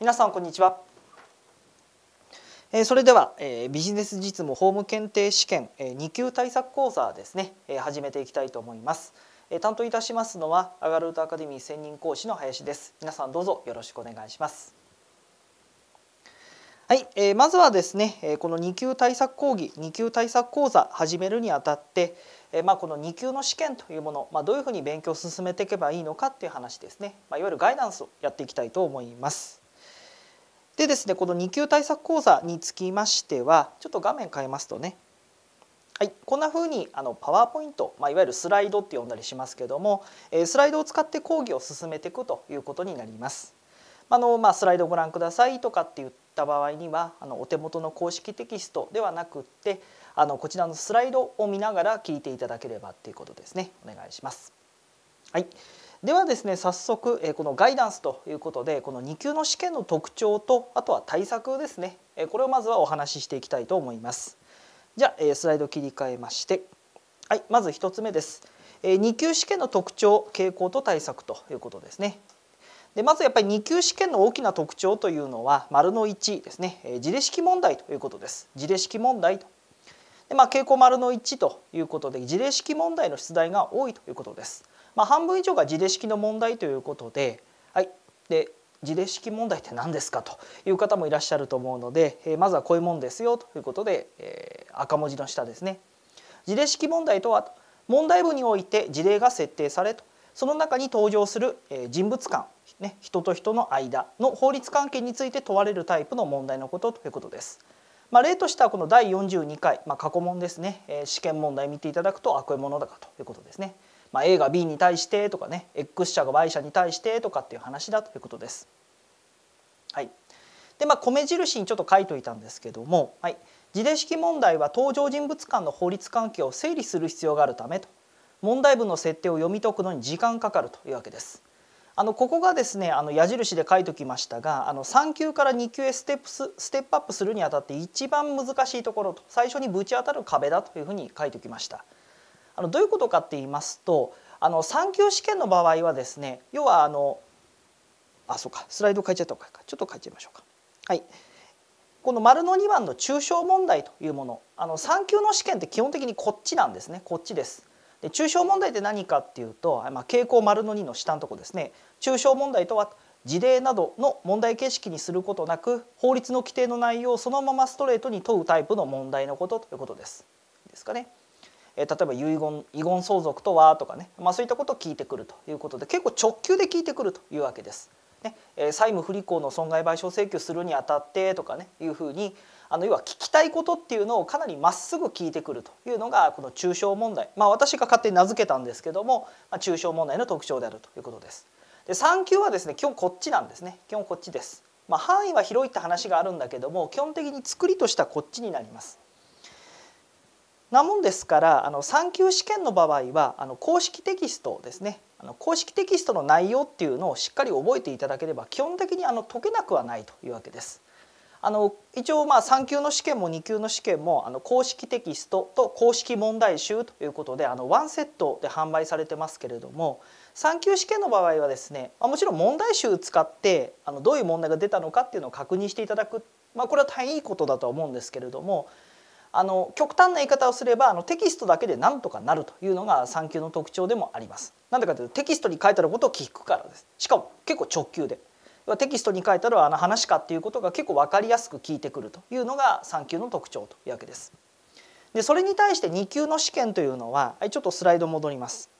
皆さんこんにちは、えー、それでは、えー、ビジネス実務法務検定試験、えー、2級対策講座ですね、えー、始めていきたいと思います、えー、担当いたしますのはアガルートアカデミー専任講師の林です皆さんどうぞよろしくお願いしますはい、えー、まずはですね、えー、この2級対策講義2級対策講座始めるにあたって、えまあ、この2級の試験というもの、まあ、どういうふうに勉強を進めていけばいいのかっていう話ですね、まあ、いわゆるガイダンスをやっていきたいと思います。でですねこの2級対策講座につきましてはちょっと画面変えますとねはい、こんな風にあのパワーポイント、まあ、いわゆるスライドって呼んだりしますけども、えスライドを使って講義を進めていくということになります。あのまあ、スライドをご覧くださいとかって言った場合にはあのお手元の公式テキストではなくってあのこちらのスライドを見ながら聞いていただければっていうことですねお願いします。はいではですね早速このガイダンスということでこの2級の試験の特徴とあとは対策ですねこれをまずはお話ししていきたいと思います。じゃあスライド切り替えましてはいまず1つ目です。2級試験の特徴傾向と対策ということですね。でまずやっぱり2級試験の大きな特徴というのは丸の1ですね事例式問題ということです。事例式問題とでまあ、傾向丸の1ということで事例式問題の出題が多いということです。まあ、半分以上が自例式の問題ということで,、はい、で自例式問題って何ですかという方もいらっしゃると思うので、えー、まずはこういうもんですよということで、えー、赤文字の下ですね。事例式問題とは問題文において事例が設定されとその中に登場する人物間、ね、人と人の間の法律関係について問われるタイプの問題のことということです。まあ、例としてはこの第42回、まあ、過去問ですね、えー、試験問題見ていただくとあこういうものだかということですね。まあ、A が B に対してとかね X 社が Y 社に対してとかっていう話だということです。はい、でまあ米印にちょっと書いといたんですけども、はい、自伝式問題は登場人物間の法律関係を整理する必要があるためと問題文の設定を読み解くのに時間かかるというわけです。あのここがですねあの矢印で書いときましたがあの3級から2級へステップスステップアップするにあたって一番難しいところと最初にぶち当たる壁だというふうに書いときました。あのどういうことかって言いますとあの3級試験の場合はですね要はあのあそうかスライド書いちゃったかちょっと書いちゃいましょうか。はいこの丸の2番の中小問題というものあの3級の試験って基本的にこっちなんですねこっちです。で中小問題って何かっていうと、まあ、傾向丸の2の下のとこですね中小問題とは事例などの問題形式にすることなく法律の規定の内容をそのままストレートに問うタイプの問題のことということです。ですかね。え例えば遺言遺言相続とはとかね、まあ、そういったことを聞いてくるということで結構直球で聞いてくるというわけです。ねえ債務不履行の損害賠償請求するにあたってとかねいうふうにあの要は聞きたいことっていうのをかなりまっすぐ聞いてくるというのがこの抽象問題、まあ、私が勝手に名付けたんですけども、まあ、中小問題の特徴であるということです。で3級はですね基本こっちなんですね基本こっちです。まあ、範囲は広いって話があるんだけども基本的に作りとしてはこっちになります。なもんですからあの3級試験の場合はあの公式テキストですねあの公式テキストの内容っていうのをしっかり覚えていただければ基本的にあの解けなくはないというわけです。あの一応まあ3級の試験も2級の試験もあの公式テキストと公式問題集ということであのワンセットで販売されてますけれども3級試験の場合はですね、まもちろん問題集使ってあのどういう問題が出たのかっていうのを確認していただく、まあ、これは大変いいことだと思うんですけれどもあの極端な言い方をすればあのテキストだけでなんとかなるというのが3級の特徴でもあります。なんでかというとテキストに書いてあることを聞くからです。しかも結構直球で。テキストに書いてあるあの話かっていうことが結構分かりやすく聞いてくるというのが3級の特徴というわけです。でそれに対して2級の試験というのは、はい、ちょっとスライド戻ります。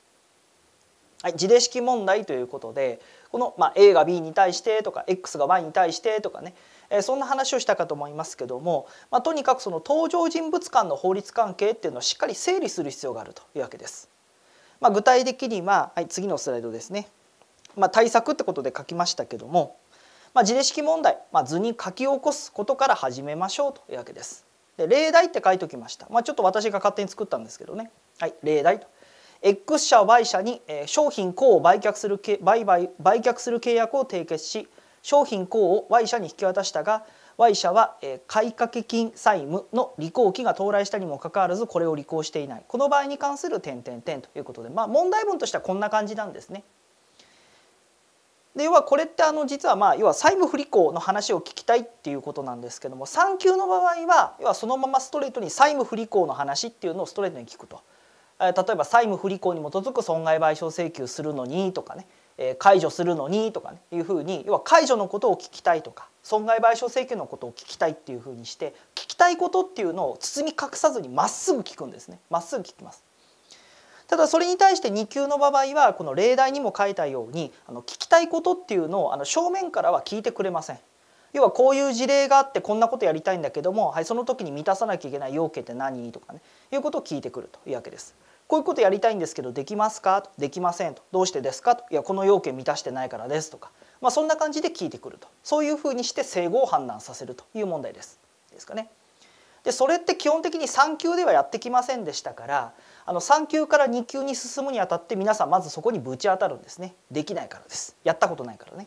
はい、自例式問題ということでこの、まあ、A が B に対してとか X が Y に対してとかねえそんな話をしたかと思いますけども、まあ、とにかくその登場人物間の法律関係っていうのをしっかり整理する必要があるというわけです。まあ、具体的には、はい、次のスライドですね、まあ、対策ってことで書きましたけども、まあ、事例式問題、まあ、図に書き起こすことから始めましょうというわけです。で例題って書いておきました、まあ、ちょっと私が勝手に作ったんですけどね、はい、例題と X 社 Y 社に商品項を売却する売買売却する契約を締結し商品項を Y 社に引き渡したが Y 社は、え買掛金債務の履行期が到来したにもかかわらずこれを履行していないこの場合に関する点点点ということで、まあ、問題文としてはこんな感じなんですね。で要はこれってあの実はまあ要は債務不履行の話を聞きたいっていうことなんですけども3級の場合は要はそのままストレートに債務不履行の話っていうのをストレートに聞くと。例えば債務不履行に基づく損害賠償請求するのにとかね解除するのにとか、ね、いうふうに要は解除のことを聞きたいとか損害賠償請求のことを聞きたいっていうふうにして聞きたいことっていうのを包み隠さずにまっすぐ聞くんですねまっすぐ聞きます。ただそれに対して2級の場合はこの例題にも書いたようにあの聞きたいことっていうのをあの正面からは聞いてくれません。要はこういう事例があってこんなことやりたいんだけども、はい、その時に満たさなきゃいけない要件って何とかねいうことを聞いてくるというわけです。こういうことやりたいんですけどできますかできませんとどうしてですかといやこの要件満たしてないからですとか、まあ、そんな感じで聞いてくるとそういうふうにして正誤を判断させるという問題です。ですかね。でそれって基本的に3級ではやってきませんでしたからあの3級から2級に進むにあたって皆さんまずそこにぶち当たるんですねできないからですやったことないからね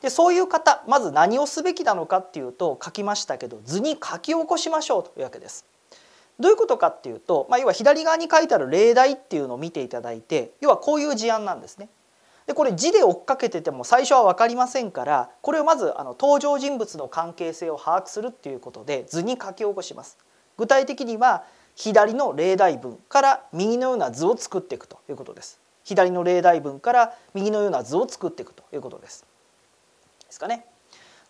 でそういう方まず何をすべきなのかっていうと書きましたけど図に書き起こしましょうというわけですどういうことかっていうと、まあ、要は左側に書いてある例題っていうのを見ていただいて要はこういう事案なんですね。でこれ字で追っかけてても最初は分かりませんからこれをまずあの登場人物の関係性を把握するっていうことで図に書き起こします。具体的には左の例題文から右のような図を作っていくということです。左の例題文から右のような図を作っていくということです。ですかね。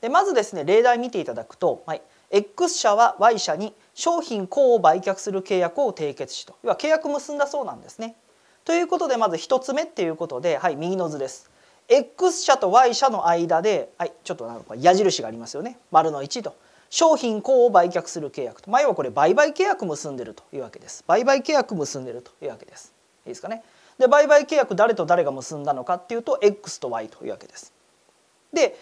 でまずですね例題見ていただくと、はい、X 社は Y 社に商品項を売却する契約を締結しと要は契約結んだそうなんですね。ということでまず1つ目っていうことで、はい、右の図です。X 社と Y 社の間で、はい、ちょっとなんか矢印がありますよね丸の1と商品項を売却する契約と、まあ、要はこれ売買契約結んでるというわけです売買契約結んでるというわけですいいですかねで売買契約誰と誰が結んだのかっていうと X と Y というわけですで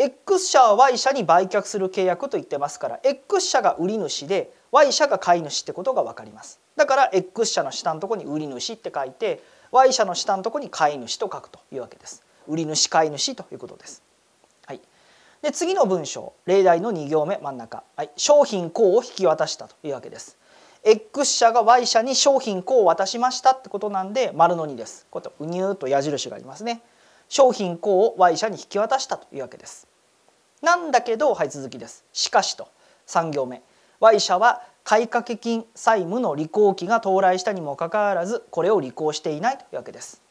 X 社は Y 社に売却する契約と言ってますから X 社が売り主で Y 社が買い主ってことが分かりますだから X 社の下のとこに売り主って書いて Y 社の下のとこに買い主と書くというわけです売り主買い主ということです、はい、で次の文章例題の2行目真ん中、はい、商品項を引き渡したというわけです X 社が Y 社に商品項を渡しましたってことなんで丸の2ですこうやってうにゅーと矢印がありますね商品項を Y 社に引き渡したというわけです。なんだけどはい続きです。しかしと3行目 Y 社は買掛金債務の履行期が到来したにもかかわらずこれを履行していないというわけです。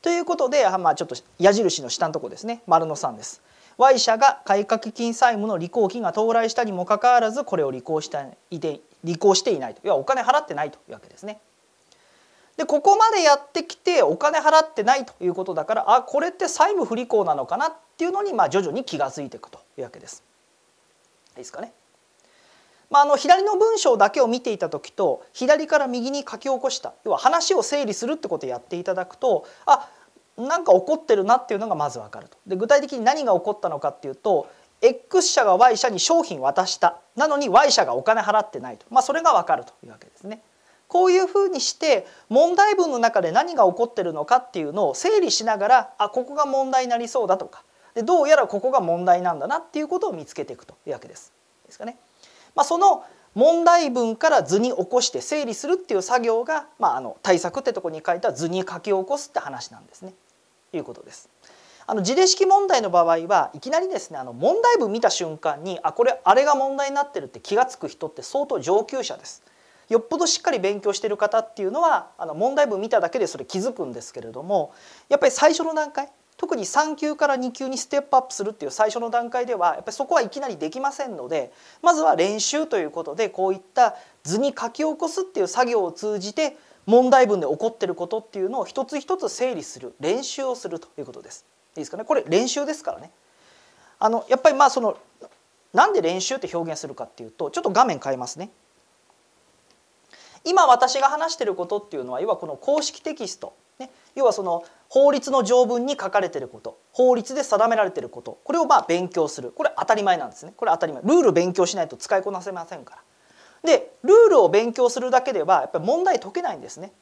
ということで、まあ、ちょっと矢印の下のとこですね丸の3です。Y 社が買掛金債務の履行期が到来したにもかかわらずこれを履行してい履行していないと要はお金払ってないというわけですね。でここまでやってきてお金払ってないということだからあこれって債務不履行なのかなっていうのにまあ徐々に気が付いていくというわけです。いいですかね。まあ、あの左の文章だけを見ていた時と左から右に書き起こした要は話を整理するってことをやっていただくとあなんか起こってるなっていうのがまず分かると。で具体的に何が起こったのかっていうと X 社が Y 社に商品渡したなのに Y 社がお金払ってないと、まあ、それが分かるというわけですね。こういうふうにして問題文の中で何が起こってるのかっていうのを整理しながらあここが問題になりそうだとかでどうやらここが問題なんだなっていうことを見つけていくというわけです。ですかね。まあ、その問題文から図に起こして整理するっていう作業が、まあ、あの対策ってとこに書いた図に書き起こすって話なんですね。いうことです。あの事例式問題の場合はいきなりですねあの問題文見た瞬間にあこれあれが問題になってるって気が付く人って相当上級者です。よっぽどしっかり勉強してる方っていうのはあの問題文見ただけでそれ気づくんですけれどもやっぱり最初の段階特に3級から2級にステップアップするっていう最初の段階ではやっぱりそこはいきなりできませんのでまずは練習ということでこういった図に書き起こすっていう作業を通じて問題文で起こってることっていうのを一つ一つ整理する練習をするということです。いいですかねこれ練習ですからね。あのやっぱりまあそのなんで練習って表現するかっていうとちょっと画面変えますね。今私が話してることっていうのは要はこの公式テキスト、ね、要はその法律の条文に書かれてること法律で定められてることこれをまあ勉強するこれ当たり前なんですねこれ当たり前ルール勉強しないと使いこなせませんからでルールを勉強するだけではやっぱり問題解けないんですね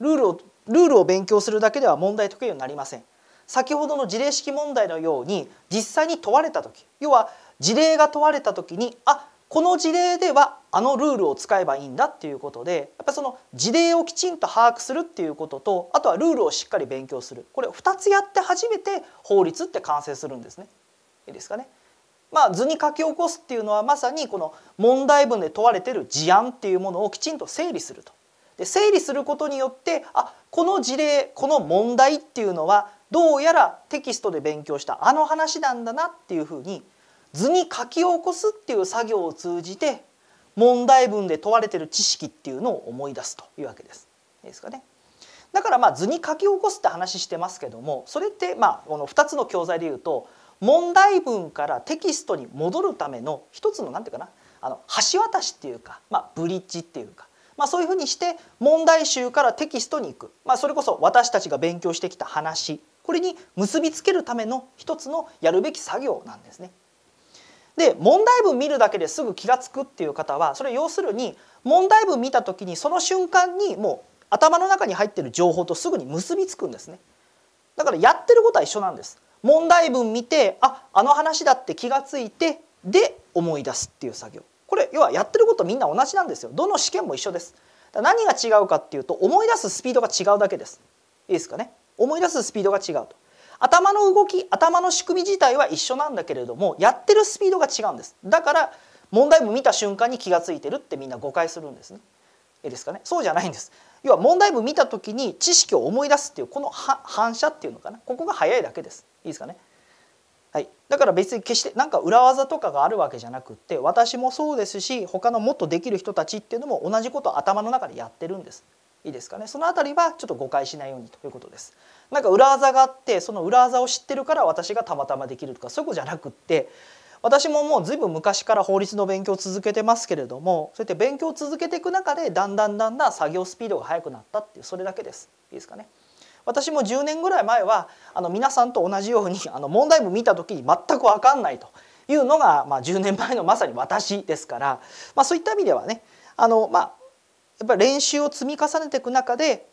ルールをルールを勉強するだけでは問題解けるようになりません先ほどの事例式問題のように実際に問われた時要は事例が問われた時にあこの事例ではあのルールを使えばいいんだっていうことでやっぱその事例をきちんと把握するっていうこととあとはルールをしっかり勉強するこれ2つやって初めて法律って完成するんですね。いいですかね。まあ、図に書き起こすっていうのはまさにこの問題文で問われてる事案っていうものをきちんと整理すると。で整理することによってあこの事例この問題っていうのはどうやらテキストで勉強したあの話なんだなっていうふうに図に書き起こすっていう作業を通じて問題文で問われてる知識っていうのを思い出すというわけです。いいですかね。だからまあ図に書き起こすって話してますけどもそれってまあこの2つの教材でいうと問題文からテキストに戻るための一つの何て言うかなあの橋渡しっていうか、まあ、ブリッジっていうか、まあ、そういうふうにして問題集からテキストに行く、まあ、それこそ私たちが勉強してきた話これに結びつけるための一つのやるべき作業なんですね。で問題文見るだけですぐ気が付くっていう方はそれ要するに問題文見た時にその瞬間にもう頭の中に入ってる情報とすぐに結びつくんですね。だからやってることは一緒なんです。問題文見てああの話だって気が付いてで思い出すっていう作業。これ要はやってることみんな同じなんですよ。どの試験も一緒です。何が違うかっていうと思い出すスピードが違うだけです。いいですかね。思い出すスピードが違うと。頭の動き頭の仕組み自体は一緒なんだけれどもやってるスピードが違うんですだから問題文見た瞬間に気が付いてるってみんな誤解するんですね。えですかねそうじゃないんです要は問題文見た時に知識を思い出すっていうこの反射っていうのかなここが早いだけですいいですかねはい、だから別に決してなんか裏技とかがあるわけじゃなくって私もそうですし他のもっとできる人たちっていうのも同じことを頭の中でやってるんですいいですかねその辺りはちょっと誤解しないようにということですなんか裏技があってその裏技を知ってるから私がたまたまできるとかそういうことじゃなくって私ももうずいぶん昔から法律の勉強を続けてますけれどもそうやって勉強を続けていく中でだんだんだんだん作業スピードが速くなったっていうそれだけですいいですかね私も10年ぐらい前はあの皆さんと同じようにあの問題文見た時に全く分かんないというのが、まあ、10年前のまさに私ですから、まあ、そういった意味ではねあの、まあ、やっぱり練習を積み重ねていく中で、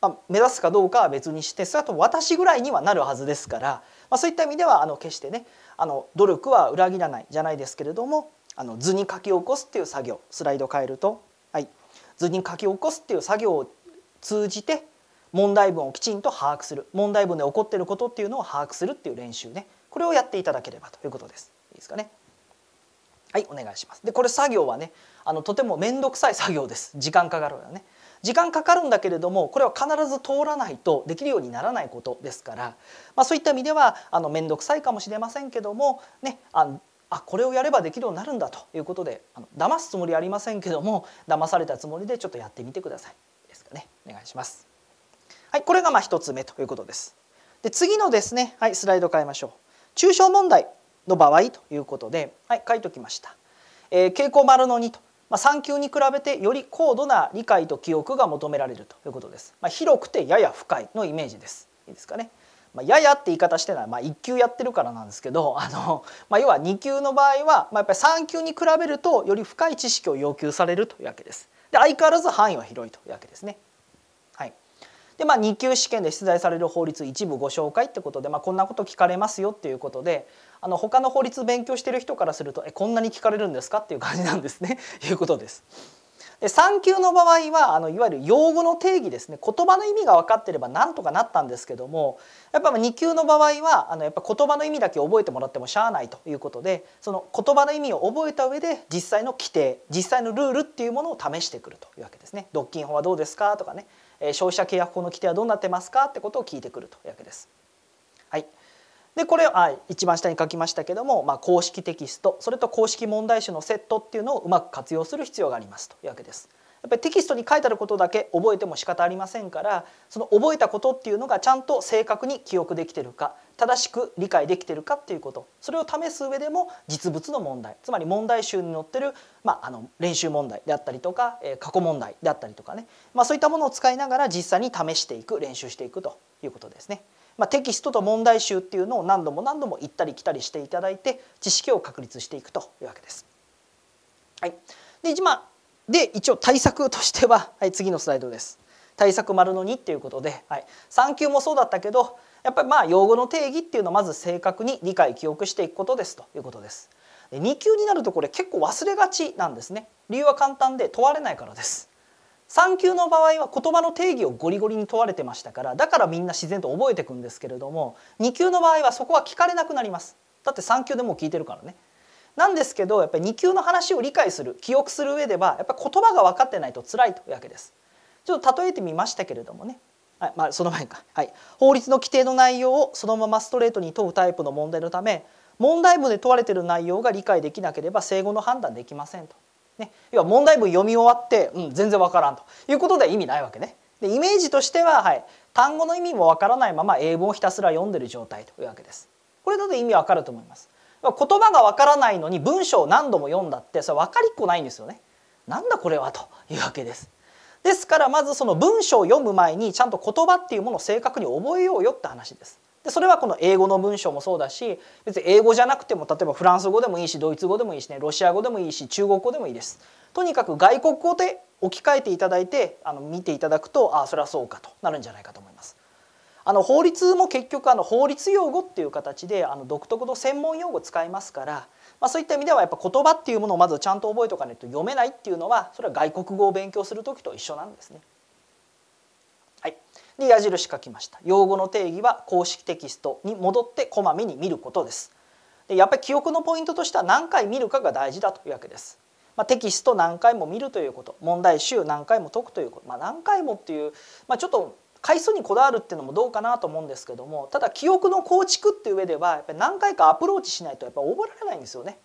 まあ、目指すかどうかは別にしてそれと私ぐらいにはなるはずですから、まあ、そういった意味ではあの決してねあの努力は裏切らないじゃないですけれどもあの図に書き起こすっていう作業スライド変えると、はい、図に書き起こすっていう作業を通じて問題文をきちんと把握する問題文で起こっていることっていうのを把握するっていう練習ねこれをやっていただければということです。いいですかねはいお願いしますでこれ作業はねあのとても面倒くさい作業です時間かかるよね時間かかるんだけれどもこれは必ず通らないとできるようにならないことですから、まあ、そういった意味ではあの面倒くさいかもしれませんけどもねあのあこれをやればできるようになるんだということであの騙すつもりありませんけども騙されたつもりでちょっとやってみてくださいですかねお願いします。はいこれがまあ1つ目ということです。で次のですねはいスライド変えましょう。抽象問題の場合ということで、はい、書いときました。えー、傾向丸の2と、まあ、3級に比べてより高度な理解と記憶が求められるということです。まあ、広くてやや深いのイメージです。いいですかね。まあ、ややって言い方してない、まあ、1級やってるからなんですけど あの、まあ、要は2級の場合は、まあ、やっぱり3級に比べるとより深い知識を要求されるというわけです。で相変わらず範囲は広いというわけですね。でまあ2級試験で出題される法律一部ご紹介ってことで、まあ、こんなこと聞かれますよっていうことであの他の法律勉強してる人からするとえこんなに聞かれるんですかっていう感じなんですね いうことです。で3級の場合はあのいわゆる用語の定義ですね言葉の意味が分かっていればなんとかなったんですけどもやっぱ2級の場合はあのやっぱ言葉の意味だけ覚えてもらってもしゃあないということでその言葉の意味を覚えた上で実際の規定実際のルールっていうものを試してくるというわけですね。独禁法はどうですかとかねえ消費者契約法の規定はどうなってますかってことを聞いてくるというわけです。はい、でこれをあ一番下に書きましたけども、まあ、公式テキストそれと公式問題集のセットっていうのをうまく活用する必要がありますというわけです。っぱりテキストに書いてあることだけ覚えても仕方ありませんからその覚えたことっていうのがちゃんと正確に記憶できてるか正しく理解できてるかっていうことそれを試す上でも実物の問題つまり問題集に載ってる、まあ、あの練習問題であったりとか、えー、過去問題であったりとかね、まあ、そういったものを使いながら実際に試していく練習していくということですね。まあ、テキストと問題集っていうのを何度も何度も行ったり来たりしていただいて知識を確立していくというわけです。はい、で今で一応対策としては、はい、次のスライドです。対策丸の2っていうことで、はい、3級もそうだったけどやっぱりまあ用語の定義っていうのをまず正確に理解記憶していくことですということです。で2級になるとこれ結構忘れがちなんですね。理由は簡単で問われないからです。3級の場合は言葉の定義をゴリゴリに問われてましたからだからみんな自然と覚えていくんですけれども2級の場合はそこは聞かれなくなります。だって3級でもう聞いてるからね。なんですけどやっぱり2級の話を理解する記憶する上ではやっぱり言葉が分かってないと辛いというわけです。ちょっと例えてみましたけれどもね、はいまあ、その前か、はい、法律の規定の内容をそのままストレートに問うタイプの問題のため問題文で問われている内容が理解できなければ正誤の判断できませんと。ね、要は問題文読み終わって、うん、全然わからんということで意味ないわけね。でイメージとしては、はい、単語の意味もわからないまま英文をひたすら読んでる状態というわけです。これだと意味わかると思います。言葉がわからないのに文章を何度も読んだってそれ分かりっこないんですよね。なんだこれはというわけです。ですからまずその文章を読む前にちゃんと言葉っていうものを正確に覚えようよって話です。でそれはこの英語の文章もそうだし別に英語じゃなくても例えばフランス語でもいいしドイツ語でもいいしねロシア語でもいいし中国語でもいいです。とにかく外国語で置き換えていただいてあの見ていただくとああそれはそうかとなるんじゃないかと思います。あの法律も結局あの法律用語っていう形であの独特の専門用語使いますから、まあ、そういった意味ではやっぱ言葉っていうものをまずちゃんと覚えとかないと読めないっていうのはそれは外国語を勉強する時と一緒なんですね。はい、で矢印書きました。用語の定義は公式テキストに戻ってこまめに見ることです。でやっぱり記憶のポイントとしては何回見るかが大事だというわけです。まあ、テキスト何回も見るということ問題集何回も解くということ、まあ、何回もっていう、まあ、ちょっと回数にこだわるっていうのもどうかなと思うんですけどもただ記憶の構築っていう上ではやっぱ何回かアプローチしないとやっぱ覚えられないんですよね。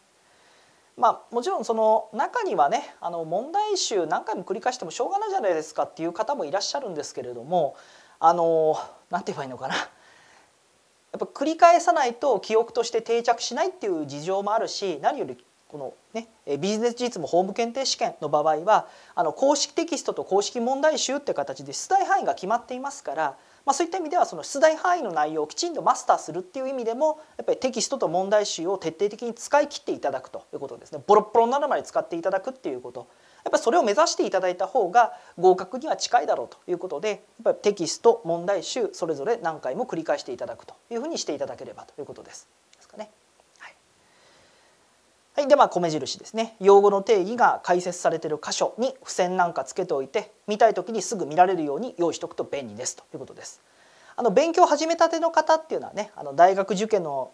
まあ、もちろんその中にはねあの問題集何回も繰り返してもしょうがないじゃないですかっていう方もいらっしゃるんですけれどもあの何て言えばいいのかなやっぱ繰り返さないと記憶として定着しないっていう事情もあるし何よりこのね、ビジネス事実も法務検定試験の場合はあの公式テキストと公式問題集って形で出題範囲が決まっていますから、まあ、そういった意味ではその出題範囲の内容をきちんとマスターするっていう意味でもやっぱりテキストと問題集を徹底的に使い切っていただくということですねボロボロになるまで使っていただくっていうことやっぱそれを目指していただいた方が合格には近いだろうということでやっぱりテキスト問題集それぞれ何回も繰り返していただくというふうにしていただければということです。はい、では米印ですね用語の定義が解説されている箇所に付箋なんかつけておいて見たい時にすぐ見られるように用意しておくと便利ですということです。あの勉強始めたての方っていうのはねあの大学受験の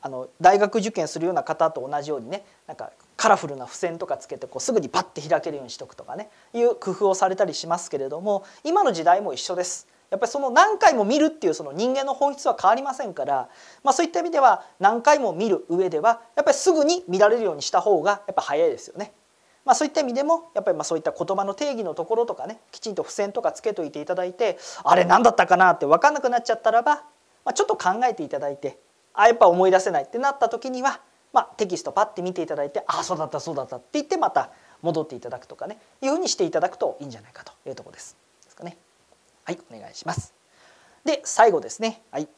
あの大学受験するような方と同じようにねなんかカラフルな付箋とかつけてこうすぐにパッて開けるようにしとくとかねいう工夫をされたりしますけれども今の時代も一緒です。やっぱりその何回も見るっていうその人間の本質は変わりませんから、まあ、そういった意味では何回も見る上ではやっぱりすぐに見られるようにした方がやっぱ早いですよね。まあ、そういった意味でもやっぱりまあそういった言葉の定義のところとかねきちんと付箋とかつけといていただいてあれ何だったかなって分かんなくなっちゃったらば、まあ、ちょっと考えていただいてあやっぱ思い出せないってなった時には、まあ、テキストパッて見ていただいてああそうだったそうだったって言ってまた戻っていただくとかねいうふうにしていただくといいんじゃないかというとこです。ですかね。はいお願いしますで最後ですねはい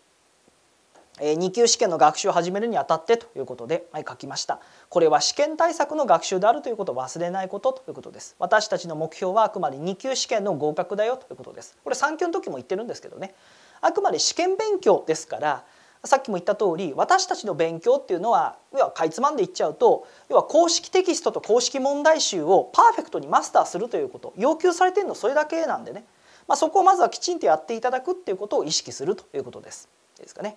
えー、2級試験の学習を始めるにあたってということで、はい、書きましたこれは試験対策の学習であるということを忘れないことということです私たちの目標はあくまで2級試験の合格だよということですこれ3級の時も言ってるんですけどねあくまで試験勉強ですからさっきも言った通り私たちの勉強っていうのは要はかいつまんでいっちゃうと要は公式テキストと公式問題集をパーフェクトにマスターするということ要求されてるのそれだけなんでねまあ、そこをまずはきちんとやっていただくっていうことを意識するということです。ですかね。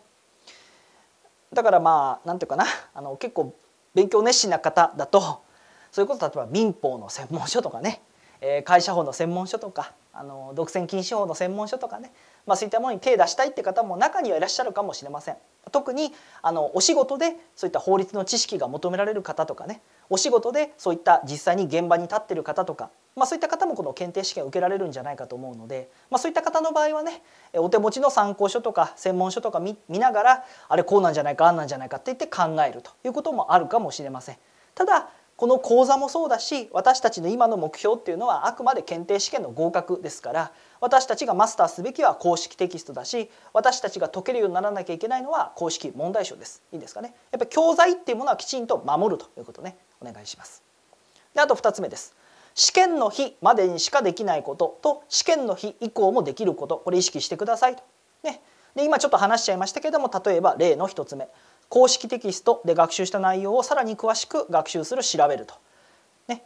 だからまあ何ていうかなあの結構勉強熱心な方だとそういうこと例えば民法の専門書とかね、えー、会社法の専門書とかあの独占禁止法の専門書とかね、まあ、そういったものに手を出したいって方も中にはいらっしゃるかもしれません。特にあのお仕事でそういった法律の知識が求められる方とかねお仕事でそういった実際に現場に立ってる方とか、まあ、そういった方もこの検定試験を受けられるんじゃないかと思うので、まあ、そういった方の場合はねお手持ちの参考書とか専門書とか見ながらあれこうなんじゃないかあんなんじゃないかって言って考えるということもあるかもしれません。ただこの講座もそうだし私たちの今の目標っていうのはあくまで検定試験の合格ですから私たちがマスターすべきは公式テキストだし私たちが解けるようにならなきゃいけないのは公式問題集ですいいですかねやっぱ教材っていうものはきちんと守るということねお願いします。であと2つ目です。試験の日までにしかできないことと試験の日以降もできることこれ意識してくださいと。ね、で今ちょっと話しちゃいましたけども例えば例の1つ目公式テキストで学習した内容をさらに詳しく学習する調べると。ね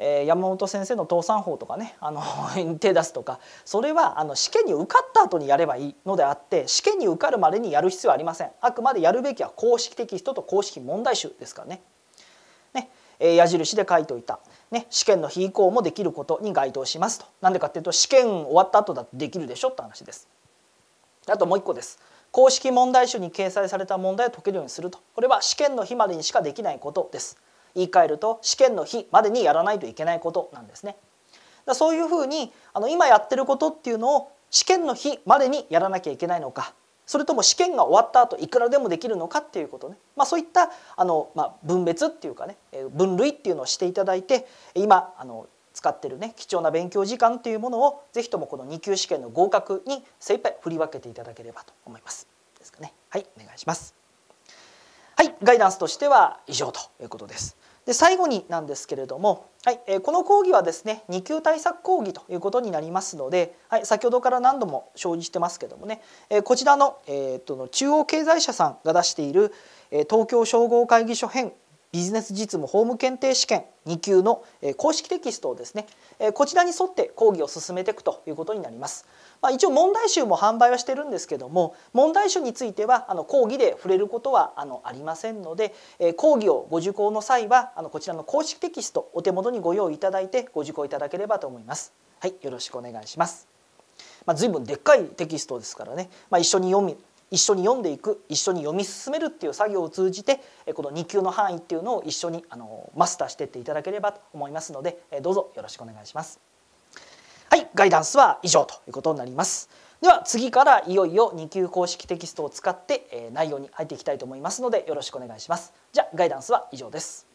えー、山本先生の倒産法とかねあの 手出すとかそれはあの試験に受かった後にやればいいのであって試験に受かるまでにやる必要はありませんあくまでやるべきは公式テキストと公式問題集ですからね。矢印で書いておいた、ね、試験の日以降もできることに該当しますと。なんでかっていうと試験終わった後だってできるでしょって話です。あともう一個です。公式問題集に掲載された問題を解けるようにすると。これは試験の日までにしかできないことです。言い換えると試験の日までにやらないといけないことなんですね。だそういうふうにあの今やってることっていうのを試験の日までにやらなきゃいけないのかそれとも試験が終わった後いくらでもできるのかっていうことね、まあ、そういったあの、まあ、分別っていうかね分類っていうのをしていただいて今あの使ってるね貴重な勉強時間というものをぜひともこの2級試験の合格に精一杯振り分けていただければと思います。ですかね。はいお願いします。はいガイダンスとしては以上ということです。で最後になんですけれども、はいえー、この講義はですね2級対策講義ということになりますので、はい、先ほどから何度も承知してますけどもね、えー、こちらの,、えー、との中央経済社さんが出している、え東京商工会議所編ビジネス実務法務検定試験2級の公式テキストをですねこちらに沿って講義を進めていくということになります。まあ、一応問題集も販売はしてるんですけども問題集についてはあの講義で触れることはあのありませんので講義をご受講の際はあのこちらの公式テキストお手元にご用意いただいてご受講いただければと思います。はい、よろしくお願いします。まあ、随分でっかいテキストですからね、まあ、一緒に読み一緒に読んでいく一緒に読み進めるっていう作業を通じてこの2級の範囲っていうのを一緒にあのマスターしていっていただければと思いますのでどうぞよろしくお願いします。はい、ガイダンスは以上ということになります。では次からいよいよ2級公式テキストを使って内容に入っていきたいと思いますのでよろしくお願いします。じゃガイダンスは以上です。